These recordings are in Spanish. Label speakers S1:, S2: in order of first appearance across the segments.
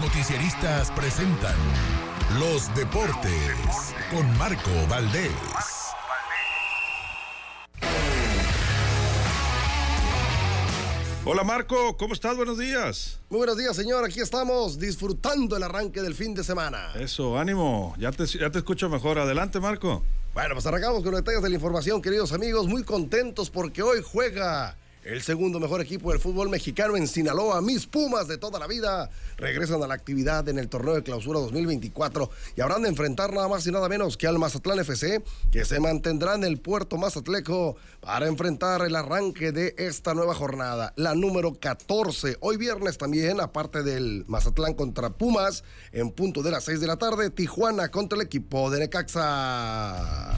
S1: Noticiaristas noticieristas presentan Los Deportes con Marco Valdés. Hola Marco, ¿cómo estás? Buenos días. Muy buenos días, señor. Aquí estamos disfrutando el arranque del fin de semana.
S2: Eso, ánimo. Ya te, ya te escucho mejor. Adelante, Marco.
S1: Bueno, pues arrancamos con los detalles de la información, queridos amigos. Muy contentos porque hoy juega el segundo mejor equipo del fútbol mexicano en Sinaloa, mis Pumas de toda la vida, regresan a la actividad en el torneo de clausura 2024 y habrán de enfrentar nada más y nada menos que al Mazatlán FC, que se mantendrá en el puerto Mazatleco para enfrentar el arranque de esta nueva jornada, la número 14. Hoy viernes también, aparte del Mazatlán contra Pumas, en punto de las 6 de la tarde, Tijuana contra el equipo de Necaxa.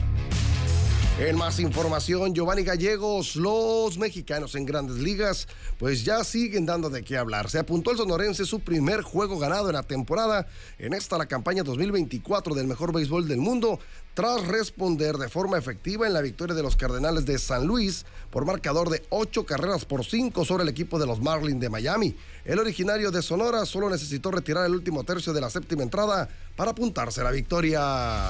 S1: En más información, Giovanni Gallegos, los mexicanos en grandes ligas, pues ya siguen dando de qué hablar. Se apuntó el sonorense su primer juego ganado en la temporada, en esta la campaña 2024 del mejor béisbol del mundo, tras responder de forma efectiva en la victoria de los Cardenales de San Luis por marcador de ocho carreras por cinco sobre el equipo de los Marlins de Miami. El originario de Sonora solo necesitó retirar el último tercio de la séptima entrada para apuntarse a la victoria.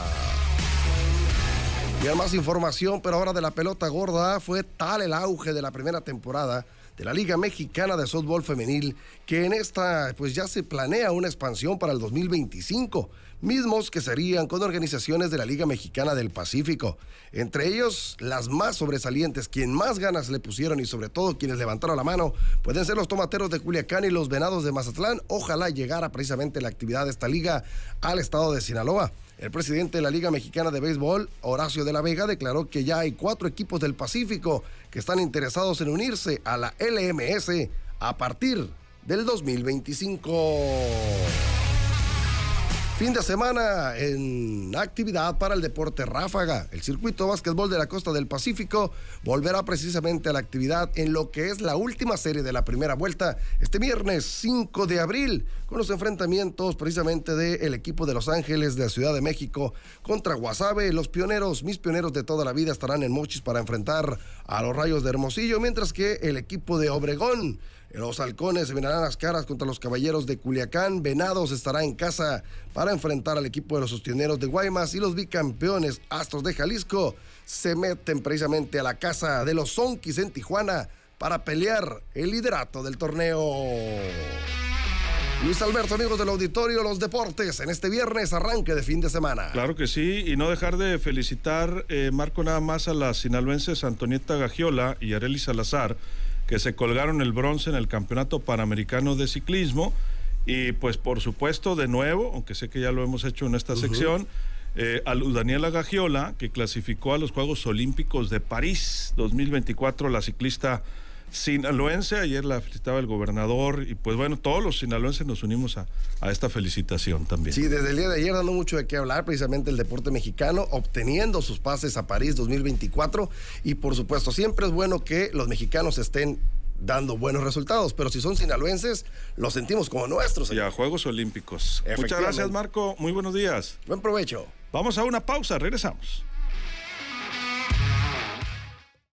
S1: Y más información, pero ahora de la pelota gorda. Fue tal el auge de la primera temporada de la Liga Mexicana de Softball Femenil que en esta pues ya se planea una expansión para el 2025 mismos que serían con organizaciones de la Liga Mexicana del Pacífico. Entre ellos, las más sobresalientes, quien más ganas le pusieron y sobre todo quienes levantaron la mano, pueden ser los tomateros de Culiacán y los venados de Mazatlán. Ojalá llegara precisamente la actividad de esta liga al estado de Sinaloa. El presidente de la Liga Mexicana de Béisbol, Horacio de la Vega, declaró que ya hay cuatro equipos del Pacífico que están interesados en unirse a la LMS a partir del 2025. Fin de semana en actividad para el deporte ráfaga. El circuito básquetbol de la costa del Pacífico volverá precisamente a la actividad en lo que es la última serie de la primera vuelta este viernes 5 de abril con los enfrentamientos precisamente del equipo de Los Ángeles de la Ciudad de México contra Guasave. Los pioneros, mis pioneros de toda la vida estarán en Mochis para enfrentar a los Rayos de Hermosillo, mientras que el equipo de Obregón los halcones se mirarán las caras contra los caballeros de Culiacán. Venados estará en casa para enfrentar al equipo de los sosteneros de Guaymas y los bicampeones Astros de Jalisco se meten precisamente a la casa de los Zonkis en Tijuana para pelear el liderato del torneo. Luis Alberto, amigos del auditorio, los deportes en este viernes arranque de fin de semana.
S2: Claro que sí, y no dejar de felicitar, eh, Marco, nada más a las sinaloenses Antonieta Gagiola y Areli Salazar que se colgaron el bronce en el Campeonato Panamericano de Ciclismo. Y pues por supuesto, de nuevo, aunque sé que ya lo hemos hecho en esta sección, eh, a Daniela Gagiola, que clasificó a los Juegos Olímpicos de París 2024, la ciclista sinaloense. Ayer la felicitaba el gobernador y pues bueno, todos los sinaloenses nos unimos a, a, esta felicitación también. Sí, desde el día
S1: de ayer dando mucho de qué hablar precisamente el deporte mexicano, obteniendo sus pases a París 2024 y por supuesto siempre es bueno que los mexicanos estén dando buenos resultados, pero si son sinaloenses, los sentimos como nuestros.
S2: Ya Juegos Olímpicos. Muchas gracias
S1: Marco, muy buenos días. Buen provecho. Vamos a una
S2: pausa, regresamos.